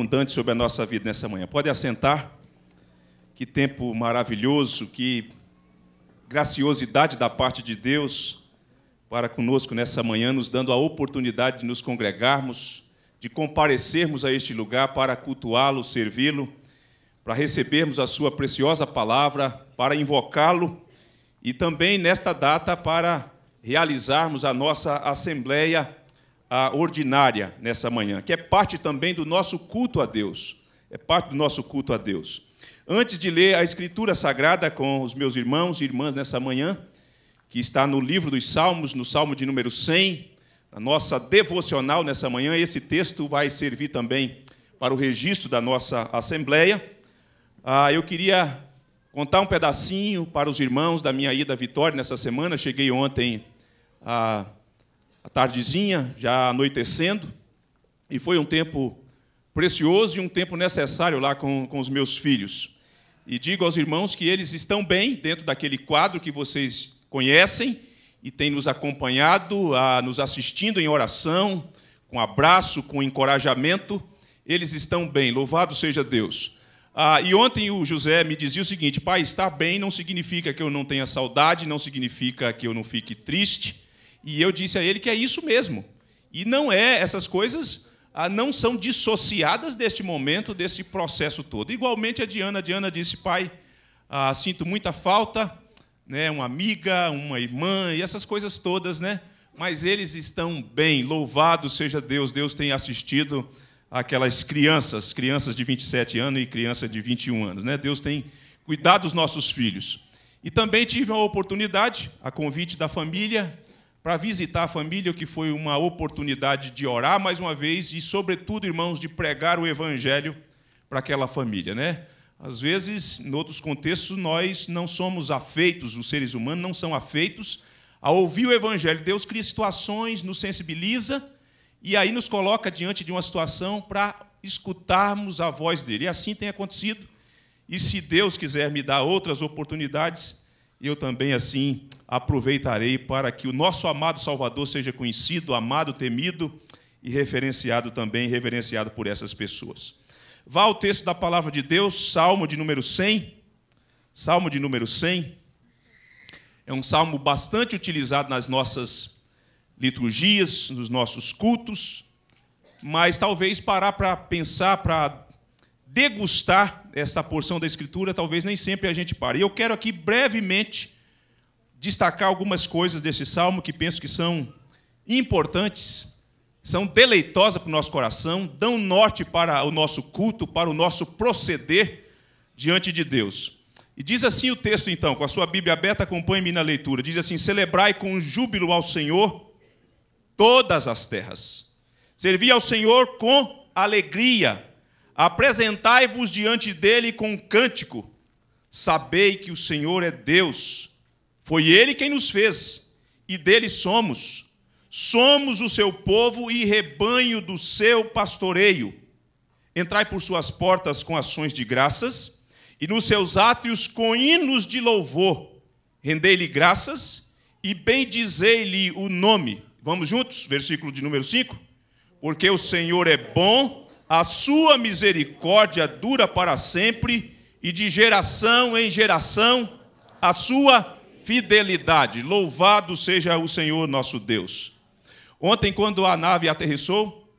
abundante sobre a nossa vida nessa manhã. Pode assentar. Que tempo maravilhoso, que graciosidade da parte de Deus para conosco nessa manhã, nos dando a oportunidade de nos congregarmos, de comparecermos a este lugar para cultuá-lo, servi-lo, para recebermos a sua preciosa palavra, para invocá-lo e também nesta data para realizarmos a nossa assembleia a ordinária nessa manhã, que é parte também do nosso culto a Deus. É parte do nosso culto a Deus. Antes de ler a Escritura Sagrada com os meus irmãos e irmãs nessa manhã, que está no livro dos Salmos, no Salmo de número 100, a nossa devocional nessa manhã, esse texto vai servir também para o registro da nossa assembleia. Ah, eu queria contar um pedacinho para os irmãos da minha ida à Vitória nessa semana. Cheguei ontem a ah, a tardezinha, já anoitecendo, e foi um tempo precioso e um tempo necessário lá com, com os meus filhos. E digo aos irmãos que eles estão bem dentro daquele quadro que vocês conhecem e têm nos acompanhado, a, nos assistindo em oração, com abraço, com encorajamento. Eles estão bem, louvado seja Deus. Ah, e ontem o José me dizia o seguinte: pai, estar bem não significa que eu não tenha saudade, não significa que eu não fique triste, e eu disse a ele que é isso mesmo. E não é, essas coisas ah, não são dissociadas deste momento, desse processo todo. Igualmente a Diana, a Diana disse, pai, ah, sinto muita falta, né, uma amiga, uma irmã e essas coisas todas, né? Mas eles estão bem, louvado seja Deus, Deus tem assistido aquelas crianças, crianças de 27 anos e criança de 21 anos, né? Deus tem cuidado dos nossos filhos. E também tive a oportunidade, a convite da família, para visitar a família, que foi uma oportunidade de orar mais uma vez e, sobretudo, irmãos, de pregar o evangelho para aquela família, né? Às vezes, em outros contextos, nós não somos afeitos, os seres humanos não são afeitos a ouvir o evangelho. Deus cria situações, nos sensibiliza e aí nos coloca diante de uma situação para escutarmos a voz dele. E assim tem acontecido. E se Deus quiser me dar outras oportunidades, e eu também assim aproveitarei para que o nosso amado Salvador seja conhecido, amado, temido e referenciado também, reverenciado por essas pessoas. Vá ao texto da palavra de Deus, Salmo de número 100. Salmo de número 100. É um salmo bastante utilizado nas nossas liturgias, nos nossos cultos, mas talvez parar para pensar, para degustar essa porção da Escritura, talvez nem sempre a gente pare. E eu quero aqui brevemente destacar algumas coisas desse salmo que penso que são importantes, são deleitosas para o nosso coração, dão norte para o nosso culto, para o nosso proceder diante de Deus. E diz assim o texto, então, com a sua Bíblia aberta, acompanhe-me na leitura. Diz assim: Celebrai com júbilo ao Senhor todas as terras. Servi ao Senhor com alegria Apresentai-vos diante dele com um cântico. Sabei que o Senhor é Deus. Foi ele quem nos fez, e dele somos. Somos o seu povo e rebanho do seu pastoreio. Entrai por suas portas com ações de graças, e nos seus átrios com hinos de louvor. Rendei-lhe graças e bendizei-lhe o nome. Vamos juntos? Versículo de número 5. Porque o Senhor é bom a sua misericórdia dura para sempre e de geração em geração a sua fidelidade. Louvado seja o Senhor nosso Deus. Ontem, quando a nave aterrissou,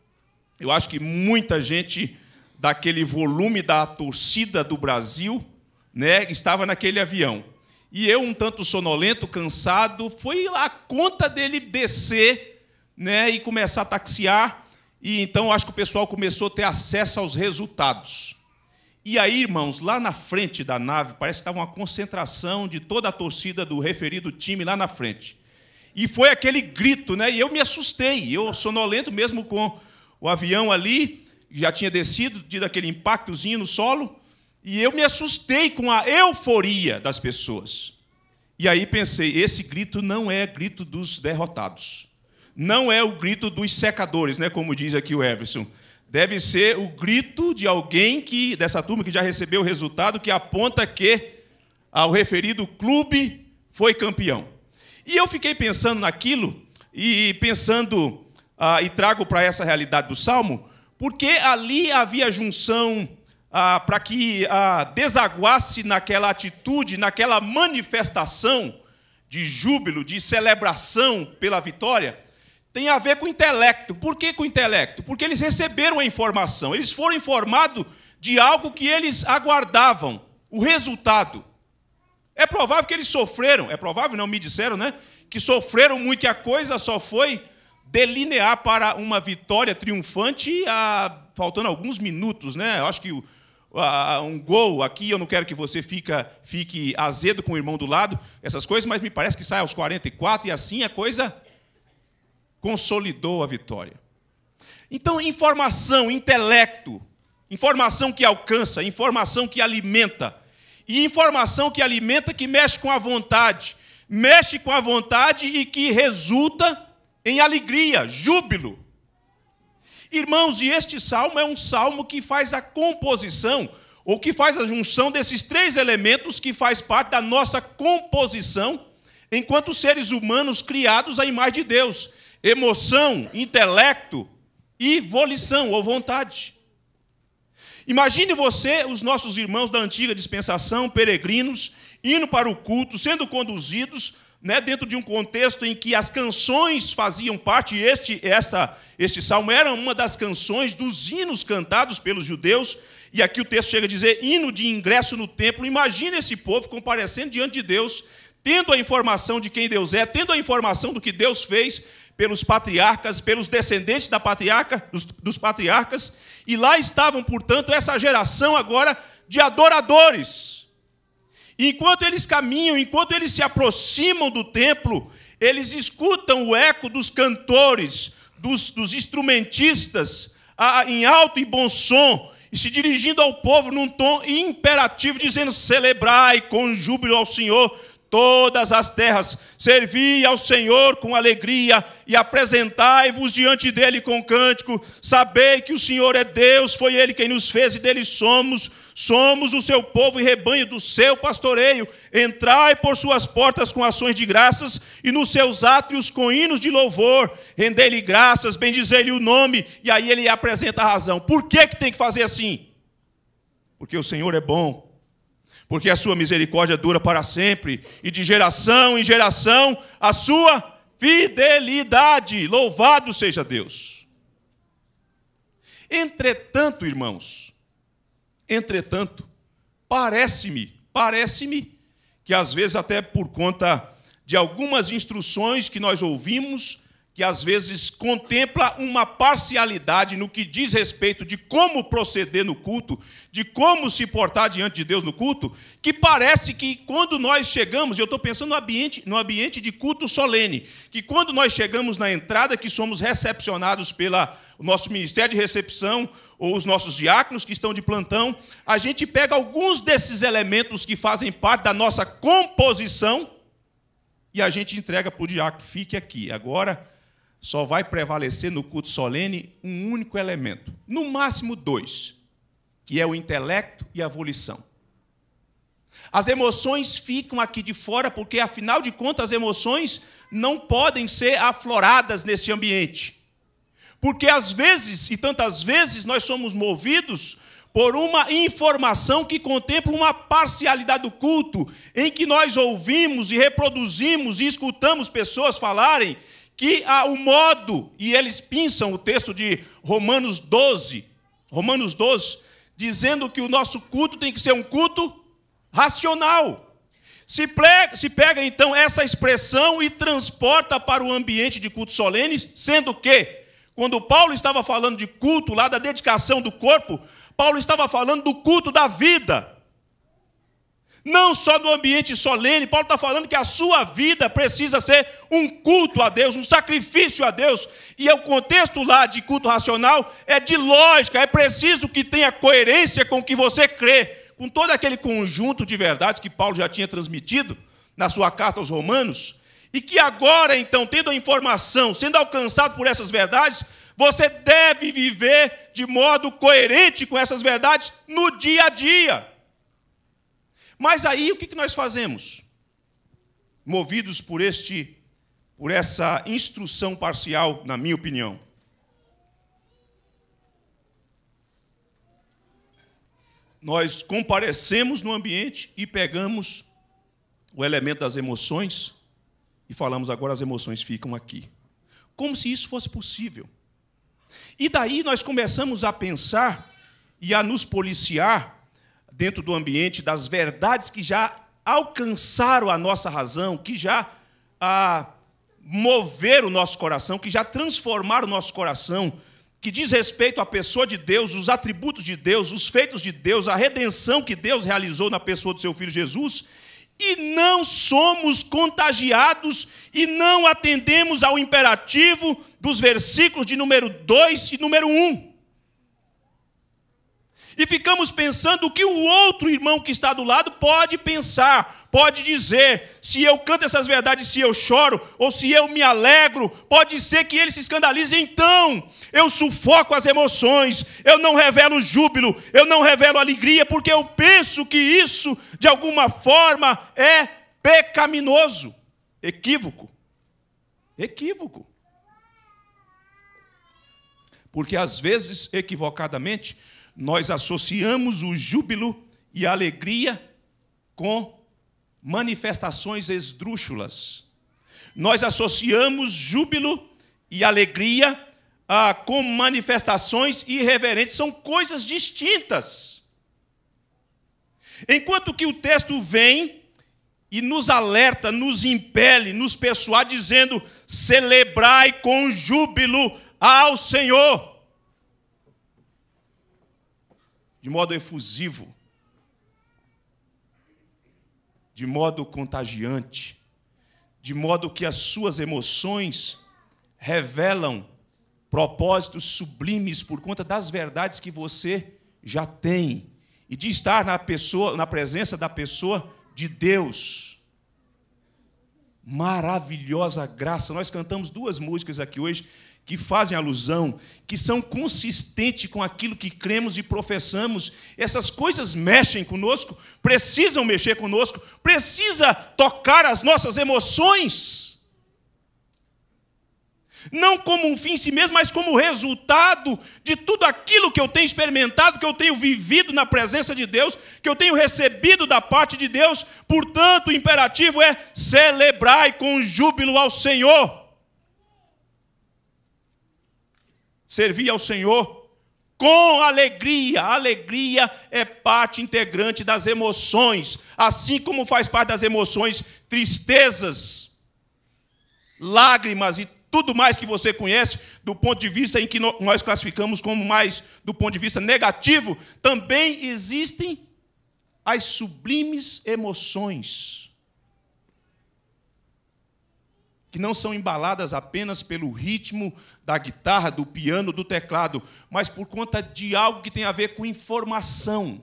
eu acho que muita gente daquele volume da torcida do Brasil né, estava naquele avião. E eu, um tanto sonolento, cansado, foi lá conta dele descer né, e começar a taxiar e então acho que o pessoal começou a ter acesso aos resultados. E aí, irmãos, lá na frente da nave, parece que estava uma concentração de toda a torcida do referido time lá na frente. E foi aquele grito, né? E eu me assustei. Eu sonolento mesmo com o avião ali, já tinha descido, tido aquele impactozinho no solo, e eu me assustei com a euforia das pessoas. E aí pensei, esse grito não é grito dos derrotados não é o grito dos secadores, né, como diz aqui o Everson. Deve ser o grito de alguém que dessa turma que já recebeu o resultado que aponta que ao referido clube foi campeão. E eu fiquei pensando naquilo e pensando ah, e trago para essa realidade do Salmo, porque ali havia junção ah, para que ah, desaguasse naquela atitude, naquela manifestação de júbilo, de celebração pela vitória, tem a ver com o intelecto. Por que com o intelecto? Porque eles receberam a informação, eles foram informados de algo que eles aguardavam, o resultado. É provável que eles sofreram, é provável, não me disseram, né? Que sofreram muito e a coisa só foi delinear para uma vitória triunfante a, ah, faltando alguns minutos, né? Eu acho que a, um gol aqui, eu não quero que você fica, fique azedo com o irmão do lado, essas coisas, mas me parece que sai aos 44 e assim a coisa consolidou a vitória. Então, informação, intelecto, informação que alcança, informação que alimenta, e informação que alimenta que mexe com a vontade, mexe com a vontade e que resulta em alegria, júbilo. Irmãos, e este salmo é um salmo que faz a composição, ou que faz a junção desses três elementos que faz parte da nossa composição enquanto seres humanos criados à imagem de Deus emoção, intelecto e volição ou vontade. Imagine você, os nossos irmãos da antiga dispensação, peregrinos, indo para o culto, sendo conduzidos né, dentro de um contexto em que as canções faziam parte, e este, esta, este salmo era uma das canções dos hinos cantados pelos judeus, e aqui o texto chega a dizer hino de ingresso no templo. Imagine esse povo comparecendo diante de Deus, tendo a informação de quem Deus é, tendo a informação do que Deus fez, pelos patriarcas, pelos descendentes da patriarca, dos, dos patriarcas, e lá estavam, portanto, essa geração agora de adoradores. E enquanto eles caminham, enquanto eles se aproximam do templo, eles escutam o eco dos cantores, dos, dos instrumentistas, a, em alto e bom som, e se dirigindo ao povo num tom imperativo, dizendo: Celebrai com júbilo ao Senhor, todas as terras. Servi ao Senhor com alegria e apresentai-vos diante dele com cântico. Sabei que o Senhor é Deus, foi ele quem nos fez e dele somos. Somos o seu povo e rebanho do seu pastoreio. Entrai por suas portas com ações de graças e nos seus átrios com hinos de louvor. Rendei-lhe graças, bendizei-lhe o nome. E aí ele apresenta a razão. Por que, que tem que fazer assim? Porque o Senhor é bom porque a sua misericórdia dura para sempre, e de geração em geração a sua fidelidade. Louvado seja Deus. Entretanto, irmãos, entretanto, parece-me, parece-me que às vezes até por conta de algumas instruções que nós ouvimos que às vezes contempla uma parcialidade no que diz respeito de como proceder no culto, de como se portar diante de Deus no culto, que parece que quando nós chegamos, eu estou pensando no ambiente, no ambiente de culto solene, que quando nós chegamos na entrada, que somos recepcionados pela nosso ministério de recepção ou os nossos diáconos que estão de plantão, a gente pega alguns desses elementos que fazem parte da nossa composição e a gente entrega para o diácono, fique aqui. Agora só vai prevalecer no culto solene um único elemento, no máximo dois, que é o intelecto e a volição. As emoções ficam aqui de fora, porque, afinal de contas, as emoções não podem ser afloradas neste ambiente. Porque, às vezes, e tantas vezes, nós somos movidos por uma informação que contempla uma parcialidade do culto, em que nós ouvimos e reproduzimos e escutamos pessoas falarem que o modo, e eles pinçam o texto de Romanos 12, Romanos 12, dizendo que o nosso culto tem que ser um culto racional. Se, se pega então essa expressão e transporta para o ambiente de culto solene, sendo que, quando Paulo estava falando de culto, lá da dedicação do corpo, Paulo estava falando do culto da vida. Não só no ambiente solene, Paulo está falando que a sua vida precisa ser um culto a Deus, um sacrifício a Deus. E é o contexto lá de culto racional é de lógica, é preciso que tenha coerência com o que você crê, com todo aquele conjunto de verdades que Paulo já tinha transmitido na sua carta aos Romanos, e que agora, então, tendo a informação, sendo alcançado por essas verdades, você deve viver de modo coerente com essas verdades no dia a dia. Mas aí o que nós fazemos? Movidos por este por essa instrução parcial, na minha opinião. Nós comparecemos no ambiente e pegamos o elemento das emoções e falamos agora as emoções ficam aqui. Como se isso fosse possível. E daí nós começamos a pensar e a nos policiar dentro do ambiente das verdades que já alcançaram a nossa razão, que já ah, moveram o nosso coração, que já transformaram o nosso coração, que diz respeito à pessoa de Deus, os atributos de Deus, os feitos de Deus, a redenção que Deus realizou na pessoa do seu filho Jesus, e não somos contagiados e não atendemos ao imperativo dos versículos de número 2 e número 1. Um e ficamos pensando o que o outro irmão que está do lado pode pensar, pode dizer. Se eu canto essas verdades, se eu choro, ou se eu me alegro, pode ser que ele se escandalize. Então, eu sufoco as emoções, eu não revelo júbilo, eu não revelo alegria, porque eu penso que isso, de alguma forma, é pecaminoso, equívoco. Equívoco. Porque às vezes, equivocadamente, nós associamos o júbilo e a alegria com manifestações esdrúxulas. Nós associamos júbilo e alegria ah, com manifestações irreverentes, são coisas distintas. Enquanto que o texto vem e nos alerta, nos impele, nos persuade, dizendo: celebrai com júbilo ao Senhor. de modo efusivo, de modo contagiante, de modo que as suas emoções revelam propósitos sublimes por conta das verdades que você já tem e de estar na pessoa, na presença da pessoa de Deus. Maravilhosa graça. Nós cantamos duas músicas aqui hoje que fazem alusão, que são consistentes com aquilo que cremos e professamos. Essas coisas mexem conosco, precisam mexer conosco, precisa tocar as nossas emoções. Não como um fim em si mesmo, mas como resultado de tudo aquilo que eu tenho experimentado, que eu tenho vivido na presença de Deus, que eu tenho recebido da parte de Deus. Portanto, o imperativo é celebrai com júbilo ao Senhor. servir ao Senhor com alegria. alegria é parte integrante das emoções, assim como faz parte das emoções tristezas, lágrimas e tudo mais que você conhece, do ponto de vista em que nós classificamos como mais do ponto de vista negativo, também existem as sublimes emoções que não são embaladas apenas pelo ritmo da guitarra, do piano, do teclado, mas por conta de algo que tem a ver com informação.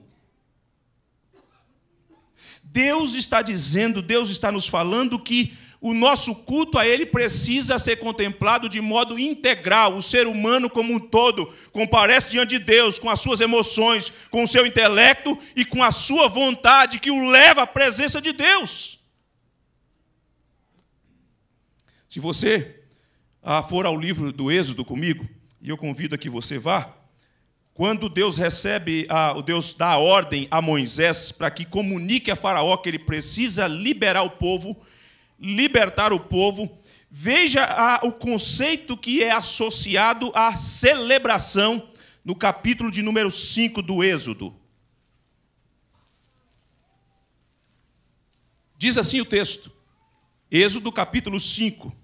Deus está dizendo, Deus está nos falando que o nosso culto a Ele precisa ser contemplado de modo integral. O ser humano, como um todo, comparece diante de Deus com as suas emoções, com o seu intelecto e com a sua vontade que o leva à presença de Deus. Se você ah, for ao livro do Êxodo comigo, e eu convido a que você vá, quando Deus recebe, ah, o Deus dá a ordem a Moisés para que comunique a Faraó que ele precisa liberar o povo, libertar o povo, veja ah, o conceito que é associado à celebração no capítulo de número 5 do Êxodo. Diz assim o texto, Êxodo capítulo 5,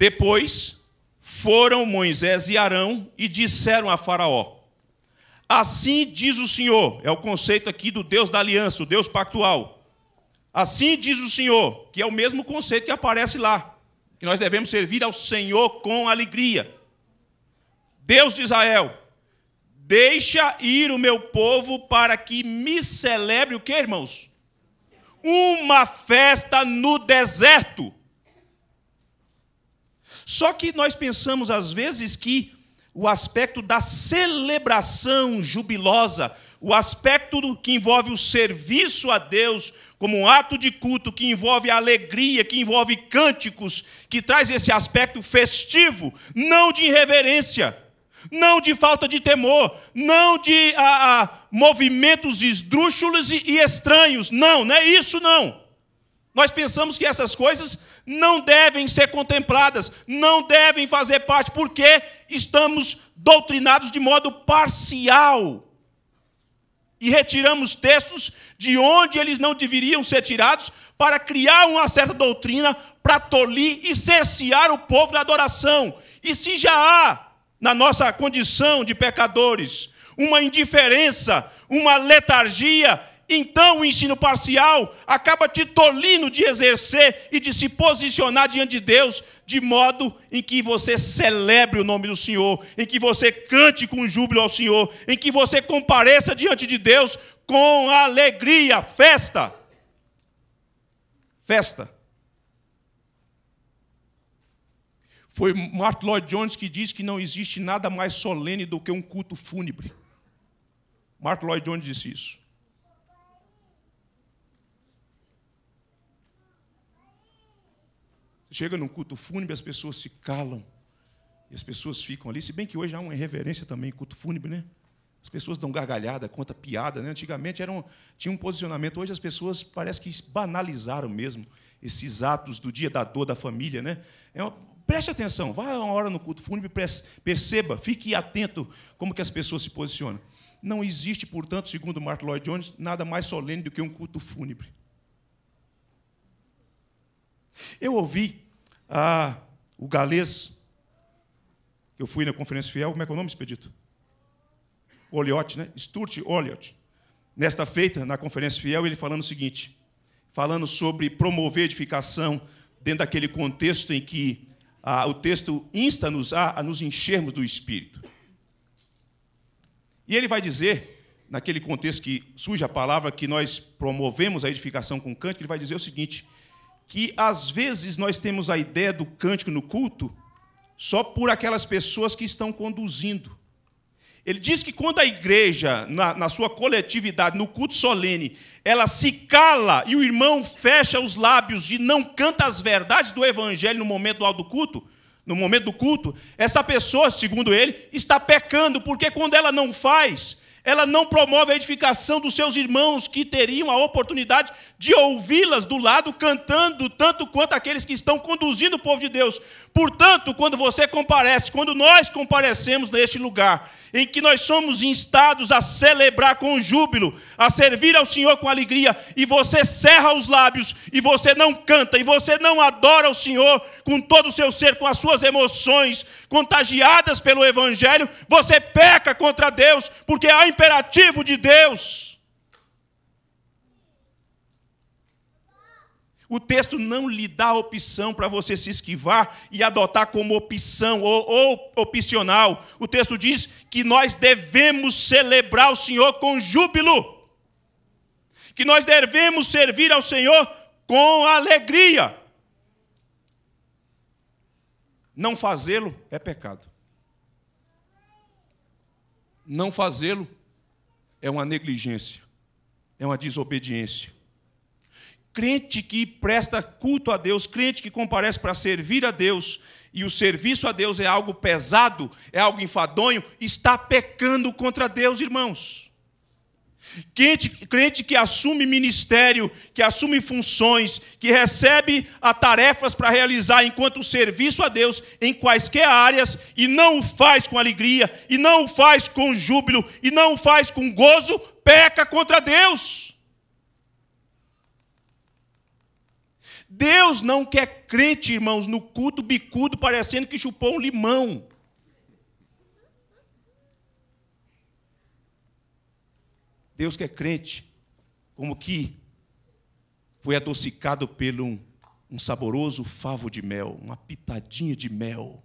depois foram Moisés e Arão e disseram a Faraó: Assim diz o Senhor, é o conceito aqui do Deus da aliança, o Deus pactual. Assim diz o Senhor, que é o mesmo conceito que aparece lá, que nós devemos servir ao Senhor com alegria. Deus de Israel, deixa ir o meu povo para que me celebre o que, irmãos? Uma festa no deserto. Só que nós pensamos às vezes que o aspecto da celebração jubilosa, o aspecto que envolve o serviço a Deus como um ato de culto, que envolve alegria, que envolve cânticos, que traz esse aspecto festivo, não de irreverência, não de falta de temor, não de ah, ah, movimentos esdrúxulos e, e estranhos, não, não é isso não. Nós pensamos que essas coisas não devem ser contempladas, não devem fazer parte, porque estamos doutrinados de modo parcial. E retiramos textos de onde eles não deveriam ser tirados para criar uma certa doutrina para tolir e cercear o povo da adoração. E se já há, na nossa condição de pecadores, uma indiferença, uma letargia, então o ensino parcial acaba te tolindo de exercer e de se posicionar diante de Deus, de modo em que você celebre o nome do Senhor, em que você cante com júbilo ao Senhor, em que você compareça diante de Deus com alegria, festa. Festa. Foi Martin Lloyd Jones que disse que não existe nada mais solene do que um culto fúnebre. Martin Lloyd Jones disse isso. Chega num culto fúnebre, as pessoas se calam. E as pessoas ficam ali. Se bem que hoje há uma irreverência também, culto fúnebre, né? As pessoas dão gargalhada, conta piada. Né? Antigamente eram, tinha um posicionamento, hoje as pessoas parece que banalizaram mesmo esses atos do dia da dor da família. Né? É uma, preste atenção, vá uma hora no culto fúnebre, perceba, fique atento como que as pessoas se posicionam. Não existe, portanto, segundo Mark Lloyd Jones, nada mais solene do que um culto fúnebre. Eu ouvi ah, o galês, eu fui na Conferência Fiel, como é que é o nome, Expedito? Oliot, né? Sturt Oliot. Nesta feita, na Conferência Fiel, ele falando o seguinte, falando sobre promover edificação dentro daquele contexto em que ah, o texto insta-nos a, a nos enchermos do Espírito. E ele vai dizer, naquele contexto que surge a palavra que nós promovemos a edificação com cântico, ele vai dizer o seguinte: que às vezes nós temos a ideia do cântico no culto só por aquelas pessoas que estão conduzindo. Ele diz que quando a igreja, na, na, sua coletividade, no culto solene, ela se cala e o irmão fecha os lábios e não canta as verdades do evangelho no momento do alto culto, no momento do culto, essa pessoa, segundo ele, está pecando, porque quando ela não faz, ela não promove a edificação dos seus irmãos que teriam a oportunidade de ouvi-las do lado cantando, tanto quanto aqueles que estão conduzindo o povo de Deus. Portanto, quando você comparece, quando nós comparecemos neste lugar, em que nós somos instados a celebrar com júbilo, a servir ao Senhor com alegria, e você cerra os lábios, e você não canta, e você não adora o Senhor com todo o seu ser, com as suas emoções contagiadas pelo Evangelho, você peca contra Deus, porque há imperativo de Deus. O texto não lhe dá opção para você se esquivar e adotar como opção ou, ou, opcional. O texto diz que nós devemos celebrar o Senhor com júbilo, que nós devemos servir ao Senhor com alegria. Não fazê-lo é pecado. Não fazê-lo é uma negligência, é uma desobediência crente que presta culto a Deus, crente que comparece para servir a Deus, e o serviço a Deus é algo pesado, é algo enfadonho, está pecando contra Deus, irmãos. Crente, crente que assume ministério, que assume funções, que recebe a tarefas para realizar enquanto o serviço a Deus em quaisquer áreas e não o faz com alegria, e não o faz com júbilo, e não o faz com gozo, peca contra Deus. Deus não quer crente, irmãos, no culto bicudo, parecendo que chupou um limão. Deus quer crente, como que foi adocicado pelo um, um saboroso favo de mel, uma pitadinha de mel,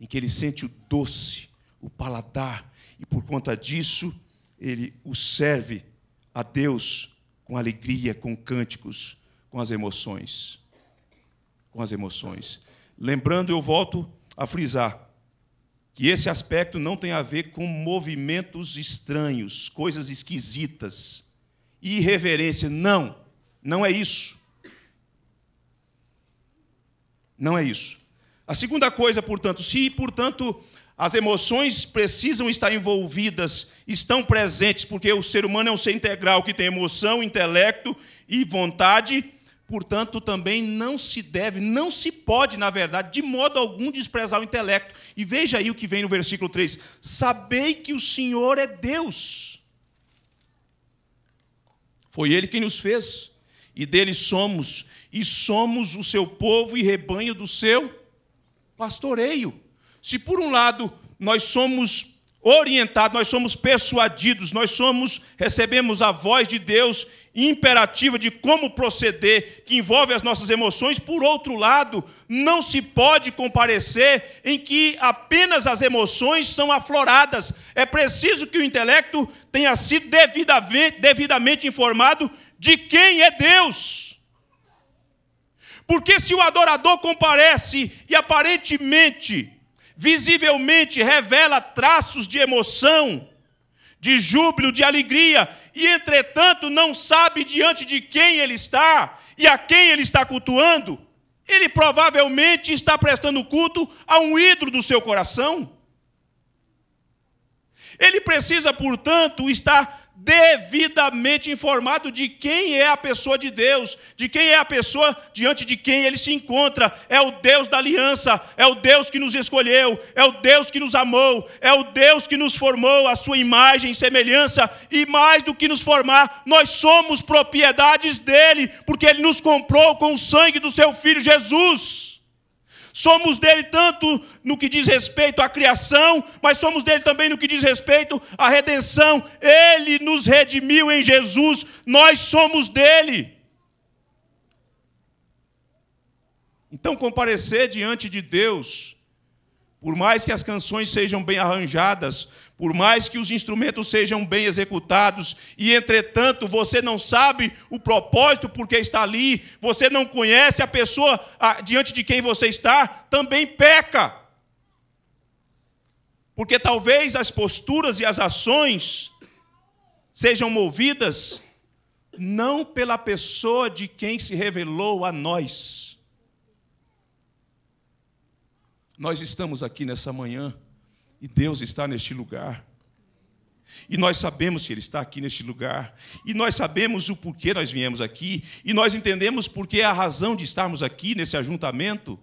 em que ele sente o doce, o paladar, e por conta disso, ele o serve a Deus com alegria, com cânticos, com as emoções. Com as emoções. Lembrando, eu volto a frisar que esse aspecto não tem a ver com movimentos estranhos, coisas esquisitas, irreverência. Não, não é isso. Não é isso. A segunda coisa, portanto, se, portanto, as emoções precisam estar envolvidas, estão presentes, porque o ser humano é um ser integral que tem emoção, intelecto e vontade. Portanto, também não se deve, não se pode, na verdade, de modo algum desprezar o intelecto. E veja aí o que vem no versículo 3: Sabei que o Senhor é Deus. Foi Ele quem nos fez, e dele somos, e somos o seu povo e rebanho do seu pastoreio. Se por um lado nós somos orientados, nós somos persuadidos, nós somos recebemos a voz de Deus imperativa de como proceder, que envolve as nossas emoções. Por outro lado, não se pode comparecer em que apenas as emoções são afloradas. É preciso que o intelecto tenha sido devidamente, devidamente informado de quem é Deus. Porque se o adorador comparece e aparentemente visivelmente revela traços de emoção, de júbilo, de alegria, e entretanto não sabe diante de quem ele está e a quem ele está cultuando, ele provavelmente está prestando culto a um ídolo do seu coração. Ele precisa, portanto, estar devidamente informado de quem é a pessoa de Deus, de quem é a pessoa diante de quem ele se encontra. É o Deus da aliança, é o Deus que nos escolheu, é o Deus que nos amou, é o Deus que nos formou a sua imagem e semelhança, e mais do que nos formar, nós somos propriedades dele, porque ele nos comprou com o sangue do seu filho Jesus. Somos dele tanto no que diz respeito à criação, mas somos dele também no que diz respeito à redenção. Ele nos redimiu em Jesus, nós somos dele. Então, comparecer diante de Deus por mais que as canções sejam bem arranjadas, por mais que os instrumentos sejam bem executados, e entretanto você não sabe o propósito porque está ali, você não conhece a pessoa diante de quem você está, também peca. Porque talvez as posturas e as ações sejam movidas não pela pessoa de quem se revelou a nós Nós estamos aqui nessa manhã e Deus está neste lugar. E nós sabemos que Ele está aqui neste lugar. E nós sabemos o porquê nós viemos aqui. E nós entendemos porque é a razão de estarmos aqui nesse ajuntamento.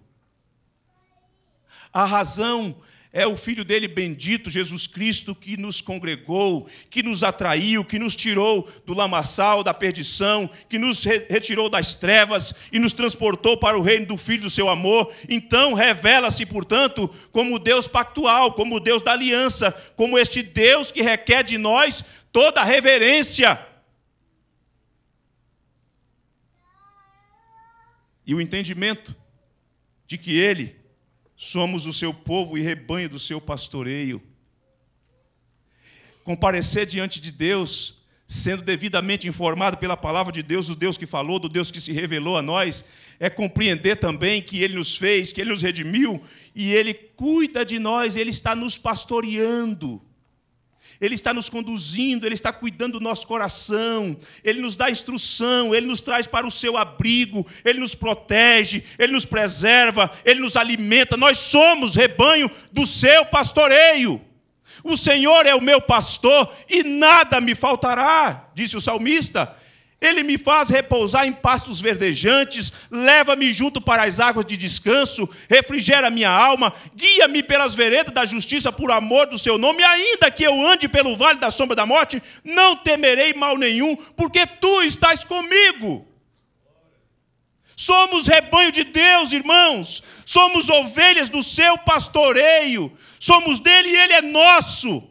A razão é o Filho dele bendito, Jesus Cristo, que nos congregou, que nos atraiu, que nos tirou do lamaçal, da perdição, que nos retirou das trevas e nos transportou para o reino do Filho do seu amor. Então, revela-se, portanto, como Deus pactual, como Deus da aliança, como este Deus que requer de nós toda reverência. E o entendimento de que Ele Somos o seu povo e rebanho do seu pastoreio. Comparecer diante de Deus, sendo devidamente informado pela palavra de Deus, do Deus que falou, do Deus que se revelou a nós, é compreender também que Ele nos fez, que Ele nos redimiu e Ele cuida de nós, Ele está nos pastoreando. Ele está nos conduzindo, Ele está cuidando do nosso coração, Ele nos dá instrução, Ele nos traz para o seu abrigo, Ele nos protege, Ele nos preserva, Ele nos alimenta. Nós somos rebanho do seu pastoreio. O Senhor é o meu pastor e nada me faltará, disse o salmista. Ele me faz repousar em pastos verdejantes, leva-me junto para as águas de descanso, refrigera minha alma, guia-me pelas veredas da justiça por amor do seu nome, ainda que eu ande pelo vale da sombra da morte, não temerei mal nenhum, porque tu estás comigo. Somos rebanho de Deus, irmãos, somos ovelhas do seu pastoreio, somos dele e ele é nosso.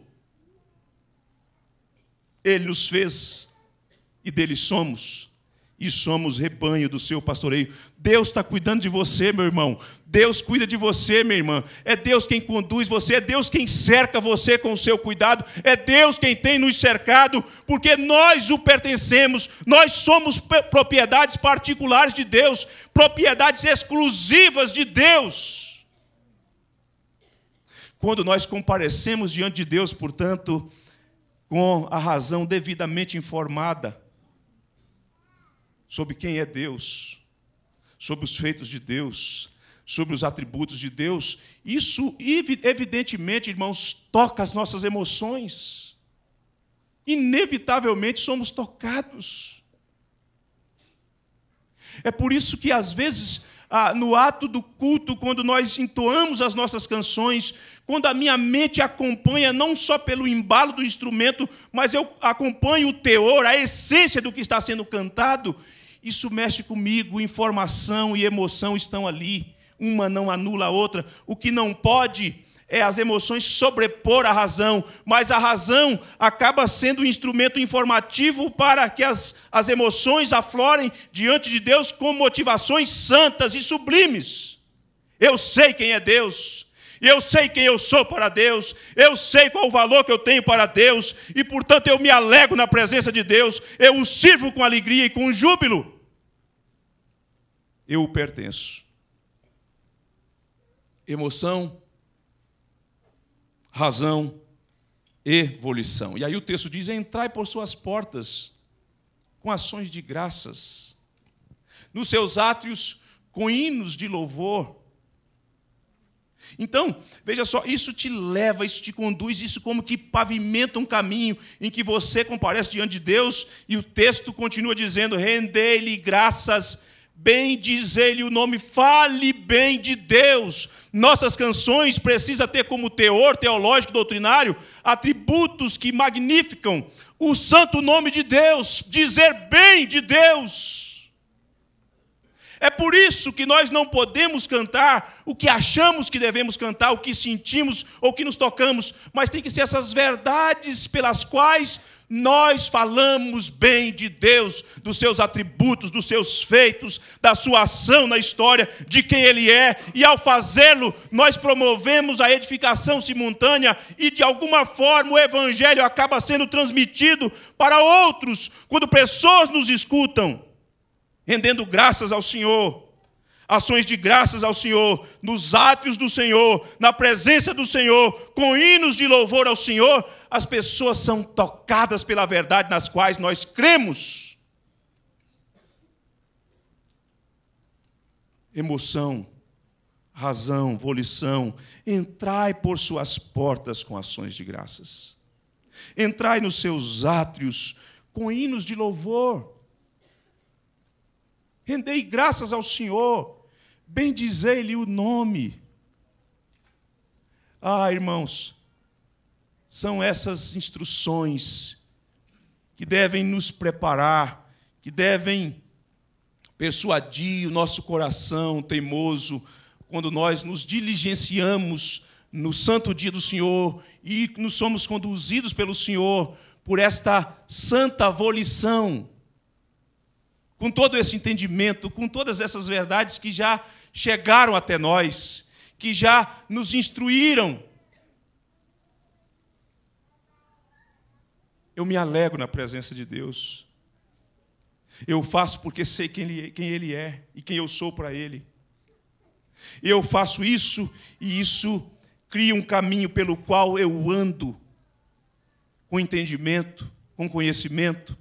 Ele nos fez e dele somos. E somos rebanho do seu pastoreio. Deus está cuidando de você, meu irmão. Deus cuida de você, minha irmã. É Deus quem conduz você, é Deus quem cerca você com o seu cuidado, é Deus quem tem nos cercado, porque nós o pertencemos, nós somos propriedades particulares de Deus, propriedades exclusivas de Deus. Quando nós comparecemos diante de Deus, portanto, com a razão devidamente informada, sobre quem é Deus, sobre os feitos de Deus, sobre os atributos de Deus, isso evidentemente, irmãos, toca as nossas emoções. Inevitavelmente somos tocados. É por isso que às vezes ah, no ato do culto, quando nós entoamos as nossas canções, quando a minha mente acompanha não só pelo embalo do instrumento, mas eu acompanho o teor, a essência do que está sendo cantado, isso mexe comigo, informação e emoção estão ali, uma não anula a outra. O que não pode é as emoções sobrepor a razão, mas a razão acaba sendo um instrumento informativo para que as, as emoções aflorem diante de Deus com motivações santas e sublimes. Eu sei quem é Deus, eu sei quem eu sou para Deus, eu sei qual o valor que eu tenho para Deus, e portanto eu me alego na presença de Deus, eu o sirvo com alegria e com júbilo eu pertenço. Emoção, razão, evolução. E aí o texto diz: entrai por suas portas com ações de graças, nos seus átrios com hinos de louvor. Então, veja só, isso te leva, isso te conduz, isso como que pavimenta um caminho em que você comparece diante de Deus e o texto continua dizendo: rendei-lhe graças bem dizer-lhe o nome, fale bem de Deus. Nossas canções precisam ter como teor teológico doutrinário atributos que magnificam o santo nome de Deus, dizer bem de Deus. É por isso que nós não podemos cantar o que achamos que devemos cantar, o que sentimos ou que nos tocamos, mas tem que ser essas verdades pelas quais nós falamos bem de Deus, dos seus atributos, dos seus feitos, da sua ação na história, de quem Ele é, e ao fazê-lo, nós promovemos a edificação simultânea e, de alguma forma, o Evangelho acaba sendo transmitido para outros, quando pessoas nos escutam, rendendo graças ao Senhor ações de graças ao Senhor, nos átrios do Senhor, na presença do Senhor, com hinos de louvor ao Senhor, as pessoas são tocadas pela verdade nas quais nós cremos. Emoção, razão, volição, entrai por suas portas com ações de graças. Entrai nos seus átrios com hinos de louvor rendei graças ao Senhor bendizei-lhe o nome. Ah, irmãos, são essas instruções que devem nos preparar, que devem persuadir o nosso coração teimoso, quando nós nos diligenciamos no santo dia do Senhor e nos somos conduzidos pelo Senhor por esta santa volição. Com todo esse entendimento, com todas essas verdades que já chegaram até nós, que já nos instruíram. Eu me alegro na presença de Deus. Eu faço porque sei quem ele, quem ele é e quem eu sou para Ele. Eu faço isso e isso cria um caminho pelo qual eu ando com entendimento, com conhecimento,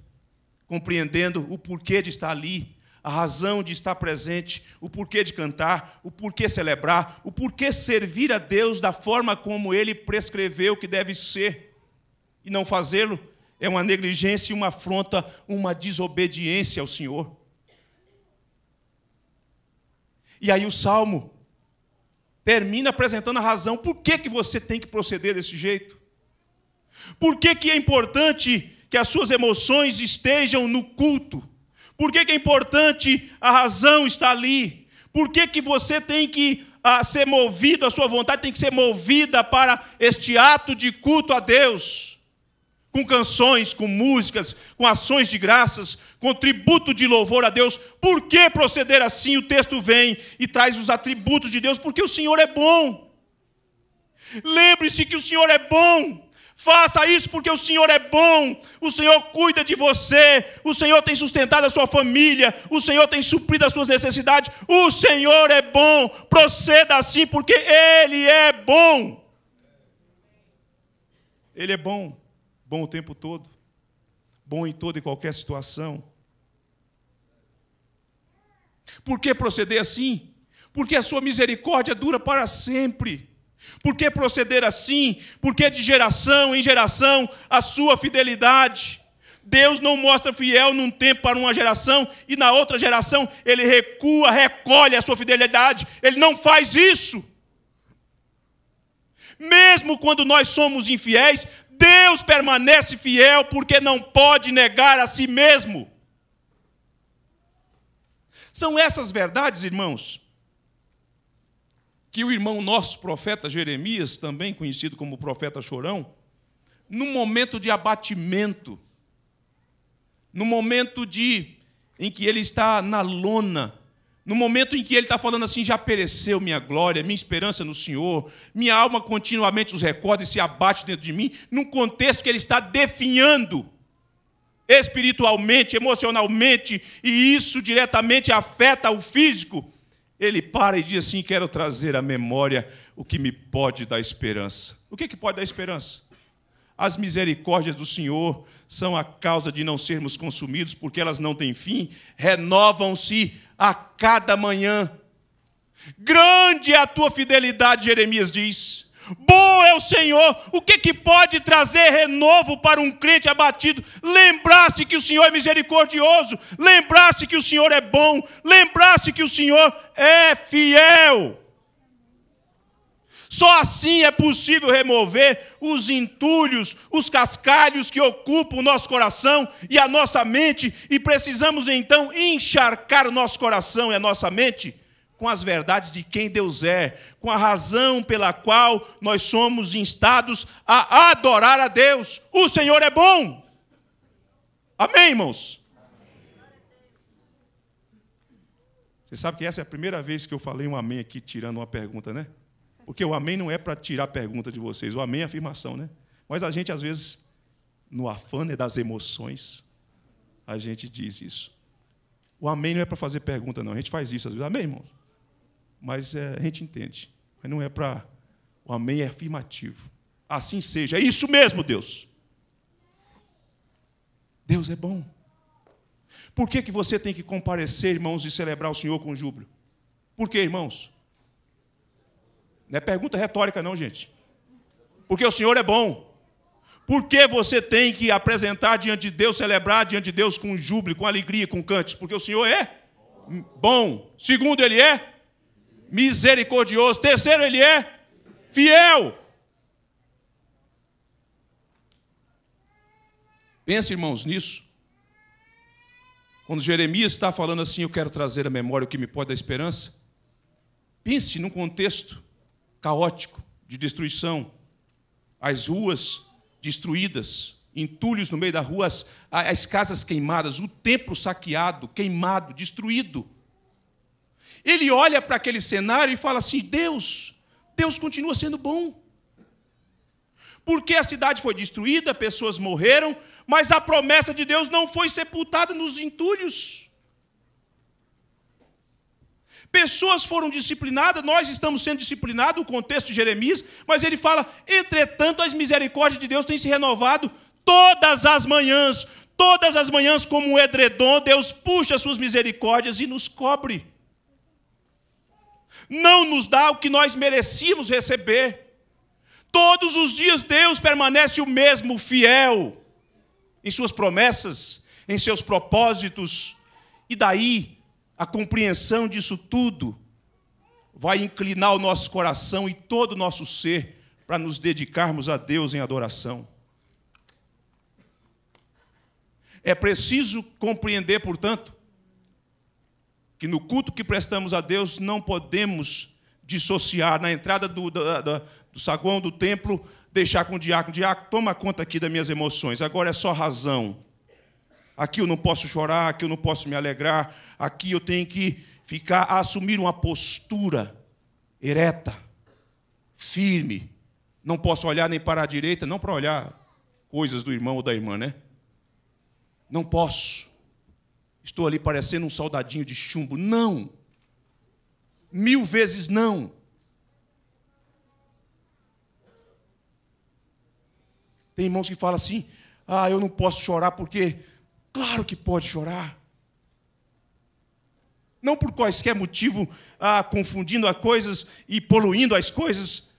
compreendendo o porquê de estar ali, a razão de estar presente, o porquê de cantar, o porquê celebrar, o porquê servir a Deus da forma como ele prescreveu que deve ser. E não fazê-lo é uma negligência, uma afronta, uma desobediência ao Senhor. E aí o salmo termina apresentando a razão por que, que você tem que proceder desse jeito. Por que, que é importante que as suas emoções estejam no culto? Por que, que é importante a razão estar ali? Por que, que você tem que a, ah, ser movido, a sua vontade tem que ser movida para este ato de culto a Deus? Com canções, com músicas, com ações de graças, com tributo de louvor a Deus. Por que proceder assim? O texto vem e traz os atributos de Deus, porque o Senhor é bom. Lembre-se que o Senhor é bom. Faça isso porque o Senhor é bom, o Senhor cuida de você, o Senhor tem sustentado a sua família, o Senhor tem suprido as suas necessidades. O Senhor é bom, proceda assim porque Ele é bom. Ele é bom, bom o tempo todo, bom em toda e qualquer situação. Por que proceder assim? Porque a sua misericórdia dura para sempre. Por que proceder assim? Por que de geração em geração a sua fidelidade? Deus não mostra fiel num tempo para uma geração e na outra geração ele recua, recolhe a sua fidelidade. Ele não faz isso. Mesmo quando nós somos infiéis, Deus permanece fiel porque não pode negar a si mesmo. São essas verdades, irmãos, que o irmão nosso profeta Jeremias, também conhecido como profeta Chorão, no momento de abatimento, no momento de em que ele está na lona, no momento em que ele está falando assim, já pereceu minha glória, minha esperança no Senhor, minha alma continuamente os recorda e se abate dentro de mim, num contexto que ele está definhando espiritualmente, emocionalmente, e isso diretamente afeta o físico ele para e diz assim: quero trazer à memória o que me pode dar esperança. O que, é que pode dar esperança? As misericórdias do Senhor são a causa de não sermos consumidos, porque elas não têm fim, renovam-se a cada manhã. Grande é a tua fidelidade, Jeremias diz. Bom é o Senhor. O que, que pode trazer renovo para um crente abatido? Lembrar-se que o Senhor é misericordioso, lembrar-se que o Senhor é bom, lembrar-se que o Senhor é fiel. Só assim é possível remover os entulhos, os cascalhos que ocupam o nosso coração e a nossa mente, e precisamos então encharcar o nosso coração e a nossa mente com as verdades de quem Deus é, com a razão pela qual nós somos instados a adorar a Deus. O Senhor é bom. Amém, irmãos? Você sabe que essa é a primeira vez que eu falei um amém aqui, tirando uma pergunta, né? Porque o amém não é para tirar a pergunta de vocês, o amém é afirmação, né? Mas a gente, às vezes, no afã né, das emoções, a gente diz isso. O amém não é para fazer pergunta, não. A gente faz isso às vezes. Amém, irmãos? Mas é, a gente entende. Mas não é para. O amém é afirmativo. Assim seja. É isso mesmo, Deus. Deus é bom. Por que, que você tem que comparecer, irmãos, e celebrar o Senhor com júbilo? Por que, irmãos? Não é pergunta retórica, não, gente. Porque o Senhor é bom. Por que você tem que apresentar diante de Deus, celebrar diante de Deus com júbilo, com alegria, com cantos? Porque o Senhor é bom. Segundo, Ele é misericordioso. Terceiro, ele é fiel. Pense irmãos, nisso. Quando Jeremias está falando assim, eu quero trazer a memória o que me pode dar esperança. Pense num contexto caótico, de destruição, as ruas destruídas, entulhos no meio da rua, as, as casas queimadas, o templo saqueado, queimado, destruído. Ele olha para aquele cenário e fala assim: Deus, Deus continua sendo bom. Porque a cidade foi destruída, pessoas morreram, mas a promessa de Deus não foi sepultada nos entulhos. Pessoas foram disciplinadas, nós estamos sendo disciplinados, o contexto de Jeremias, mas ele fala: entretanto, as misericórdias de Deus têm se renovado todas as manhãs. Todas as manhãs, como um edredom, Deus puxa as suas misericórdias e nos cobre não nos dá o que nós merecíamos receber. Todos os dias Deus permanece o mesmo, fiel, em suas promessas, em seus propósitos, e daí a compreensão disso tudo vai inclinar o nosso coração e todo o nosso ser para nos dedicarmos a Deus em adoração. É preciso compreender, portanto, que no culto que prestamos a Deus não podemos dissociar na entrada do, do, do, do saguão do templo, deixar com o diácono, diácono, toma conta aqui das minhas emoções, agora é só razão. Aqui eu não posso chorar, aqui eu não posso me alegrar, aqui eu tenho que ficar assumir uma postura ereta, firme. Não posso olhar nem para a direita, não para olhar coisas do irmão ou da irmã, né? Não posso estou ali parecendo um soldadinho de chumbo. Não! Mil vezes não! Tem irmãos que falam assim: ah, eu não posso chorar porque. Claro que pode chorar. Não por quaisquer motivo, ah, confundindo as coisas e poluindo as coisas,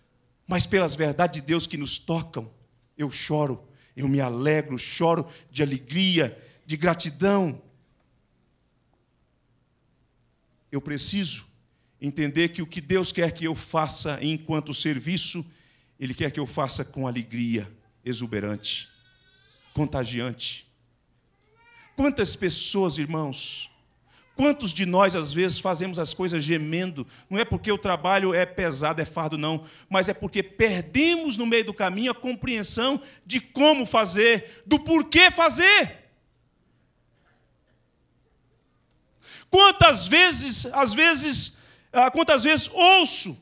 mas pelas verdades de Deus que nos tocam. Eu choro, eu me alegro, choro de alegria, de gratidão eu preciso entender que o que Deus quer que eu faça enquanto serviço, Ele quer que eu faça com alegria exuberante, contagiante. Quantas pessoas, irmãos, quantos de nós às vezes fazemos as coisas gemendo, não é porque o trabalho é pesado, é fardo, não, mas é porque perdemos no meio do caminho a compreensão de como fazer, do porquê fazer. Quantas vezes, às vezes, ah, quantas vezes ouço,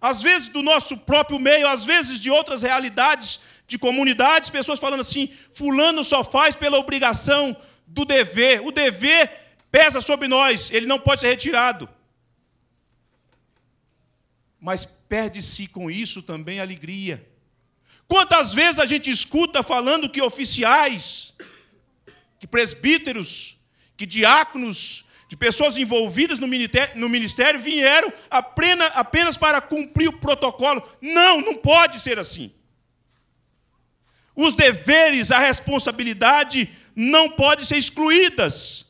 às vezes do nosso próprio meio, às vezes de outras realidades, de comunidades, pessoas falando assim: Fulano só faz pela obrigação do dever. O dever pesa sobre nós, ele não pode ser retirado. Mas perde-se com isso também a alegria. Quantas vezes a gente escuta falando que oficiais, que presbíteros, que diáconos, de pessoas envolvidas no ministério, no ministério vieram apenas, apenas para cumprir o protocolo. Não, não pode ser assim. Os deveres, a responsabilidade não podem ser excluídas.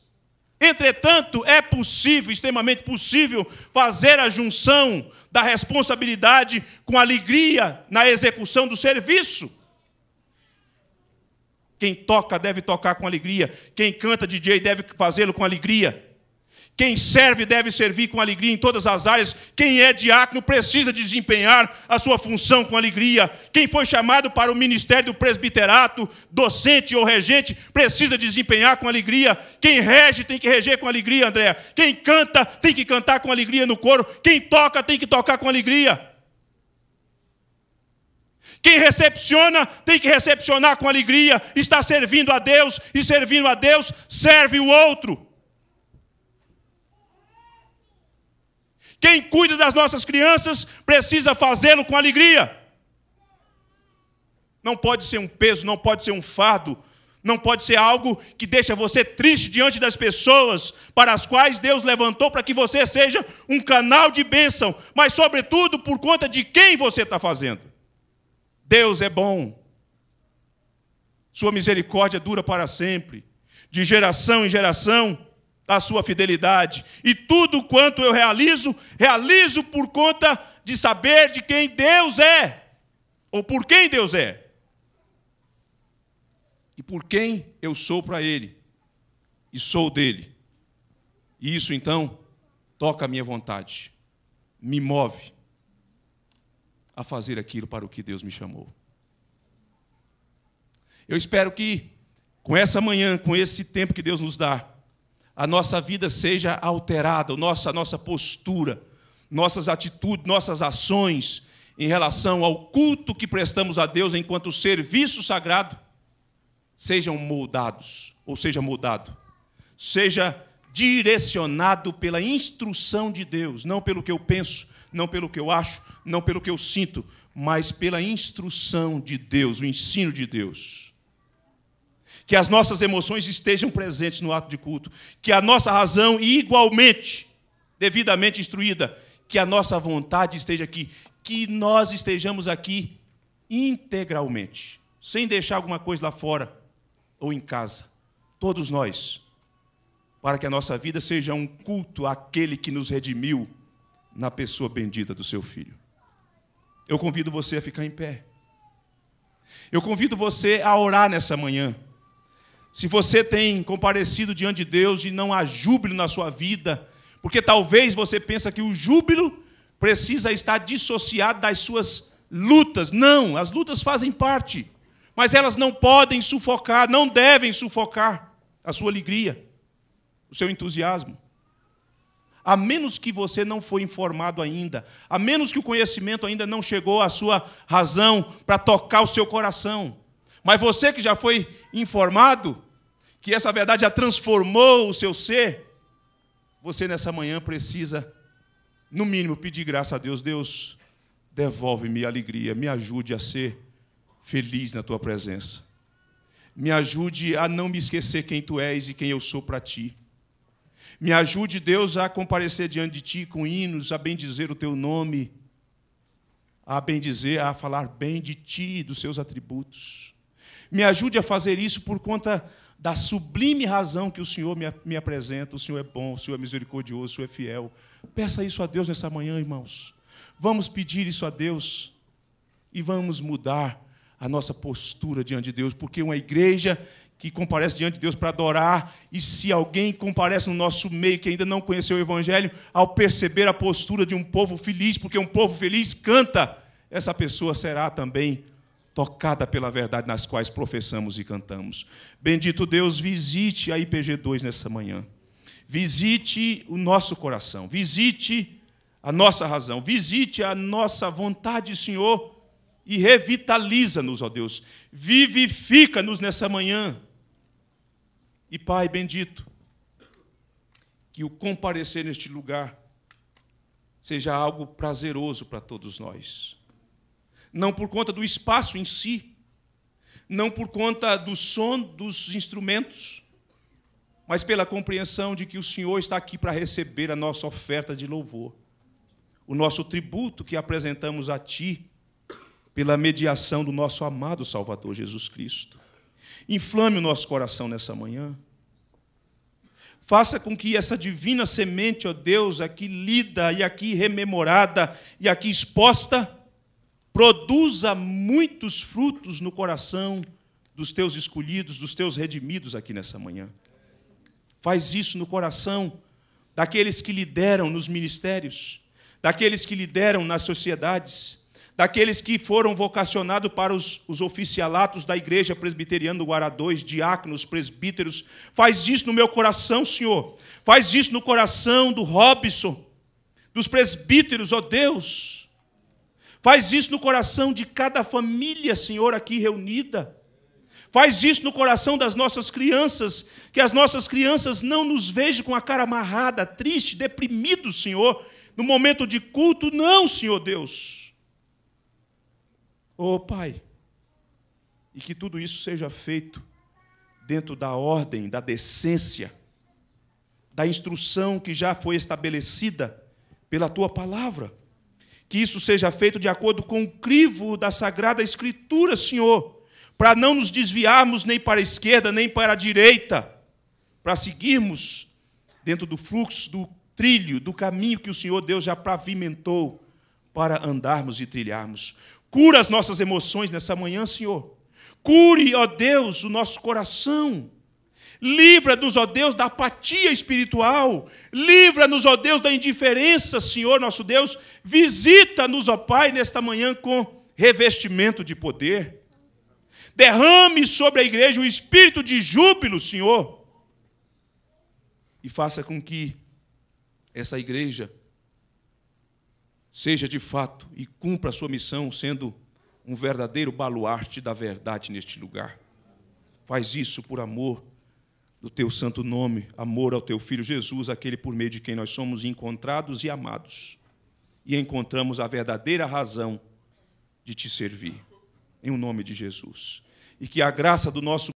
Entretanto, é possível, extremamente possível, fazer a junção da responsabilidade com alegria na execução do serviço. Quem toca deve tocar com alegria, quem canta DJ deve fazê-lo com alegria. Quem serve deve servir com alegria em todas as áreas. Quem é diácono precisa desempenhar a sua função com alegria. Quem foi chamado para o ministério do presbiterato, docente ou regente, precisa desempenhar com alegria. Quem rege tem que reger com alegria, André. Quem canta tem que cantar com alegria no coro. Quem toca tem que tocar com alegria. Quem recepciona tem que recepcionar com alegria. Está servindo a Deus e servindo a Deus serve o outro. Quem cuida das nossas crianças precisa fazê-lo com alegria. Não pode ser um peso, não pode ser um fardo, não pode ser algo que deixa você triste diante das pessoas para as quais Deus levantou para que você seja um canal de bênção, mas, sobretudo, por conta de quem você está fazendo. Deus é bom, Sua misericórdia dura para sempre, de geração em geração da sua fidelidade. E tudo quanto eu realizo, realizo por conta de saber de quem Deus é, ou por quem Deus é, e por quem eu sou para Ele, e sou dele. E isso então toca a minha vontade, me move a fazer aquilo para o que Deus me chamou. Eu espero que com essa manhã, com esse tempo que Deus nos dá, a nossa vida seja alterada, a nossa, nossa postura, nossas atitudes, nossas ações em relação ao culto que prestamos a Deus enquanto serviço sagrado sejam moldados, ou seja, moldado, seja direcionado pela instrução de Deus, não pelo que eu penso, não pelo que eu acho, não pelo que eu sinto, mas pela instrução de Deus, o ensino de Deus que as nossas emoções estejam presentes no ato de culto, que a nossa razão, igualmente, devidamente instruída, que a nossa vontade esteja aqui, que nós estejamos aqui integralmente, sem deixar alguma coisa lá fora ou em casa, todos nós, para que a nossa vida seja um culto àquele que nos redimiu na pessoa bendita do seu filho. Eu convido você a ficar em pé. Eu convido você a orar nessa manhã se você tem comparecido diante de Deus e não há júbilo na sua vida, porque talvez você pensa que o júbilo precisa estar dissociado das suas lutas. Não, as lutas fazem parte, mas elas não podem sufocar, não devem sufocar a sua alegria, o seu entusiasmo. A menos que você não foi informado ainda, a menos que o conhecimento ainda não chegou à sua razão para tocar o seu coração mas você que já foi informado, que essa verdade já transformou o seu ser, você nessa manhã precisa, no mínimo, pedir graça a Deus. Deus, devolve-me a alegria, me ajude a ser feliz na tua presença. Me ajude a não me esquecer quem tu és e quem eu sou para ti. Me ajude, Deus, a comparecer diante de ti com hinos, a bendizer o teu nome, a bendizer, a falar bem de ti e dos seus atributos. Me ajude a fazer isso por conta da sublime razão que o Senhor me, me apresenta. O Senhor é bom, o Senhor é misericordioso, o Senhor é fiel. Peça isso a Deus nessa manhã, irmãos. Vamos pedir isso a Deus e vamos mudar a nossa postura diante de Deus, porque uma igreja que comparece diante de Deus para adorar, e se alguém comparece no nosso meio que ainda não conheceu o Evangelho, ao perceber a postura de um povo feliz, porque um povo feliz canta, essa pessoa será também tocada pela verdade nas quais professamos e cantamos. Bendito Deus, visite a IPG2 nessa manhã. Visite o nosso coração, visite a nossa razão, visite a nossa vontade, Senhor, e revitaliza-nos, ó Deus. Vivifica-nos nessa manhã. E Pai bendito, que o comparecer neste lugar seja algo prazeroso para todos nós não por conta do espaço em si, não por conta do som dos instrumentos, mas pela compreensão de que o Senhor está aqui para receber a nossa oferta de louvor, o nosso tributo que apresentamos a Ti, pela mediação do nosso amado Salvador Jesus Cristo. Inflame o nosso coração nessa manhã. Faça com que essa divina semente, ó Deus, aqui lida e aqui rememorada e aqui exposta, produza muitos frutos no coração dos teus escolhidos, dos teus redimidos aqui nessa manhã. Faz isso no coração daqueles que lideram nos ministérios, daqueles que lideram nas sociedades, daqueles que foram vocacionados para os, os oficialatos da Igreja Presbiteriana do Guará 2, diáconos, presbíteros. Faz isso no meu coração, Senhor. Faz isso no coração do Robson, dos presbíteros, ó oh Deus Faz isso no coração de cada família, Senhor, aqui reunida. Faz isso no coração das nossas crianças, que as nossas crianças não nos vejam com a cara amarrada, triste, deprimido, Senhor, no momento de culto, não, Senhor Deus. Ô oh, Pai, e que tudo isso seja feito dentro da ordem, da decência, da instrução que já foi estabelecida pela tua palavra que isso seja feito de acordo com o crivo da Sagrada Escritura, Senhor, para não nos desviarmos nem para a esquerda, nem para a direita, para seguirmos dentro do fluxo, do trilho, do caminho que o Senhor Deus já pavimentou para andarmos e trilharmos. Cura as nossas emoções nessa manhã, Senhor. Cure, ó Deus, o nosso coração. Livra-nos, ó Deus, da apatia espiritual. Livra-nos, ó Deus, da indiferença, Senhor nosso Deus. Visita-nos, ó Pai, nesta manhã com revestimento de poder. Derrame sobre a igreja o espírito de júbilo, Senhor. E faça com que essa igreja seja de fato e cumpra a sua missão, sendo um verdadeiro baluarte da verdade neste lugar. Faz isso por amor do teu santo nome, amor ao teu filho Jesus, aquele por meio de quem nós somos encontrados e amados. E encontramos a verdadeira razão de te servir, em o nome de Jesus. E que a graça do nosso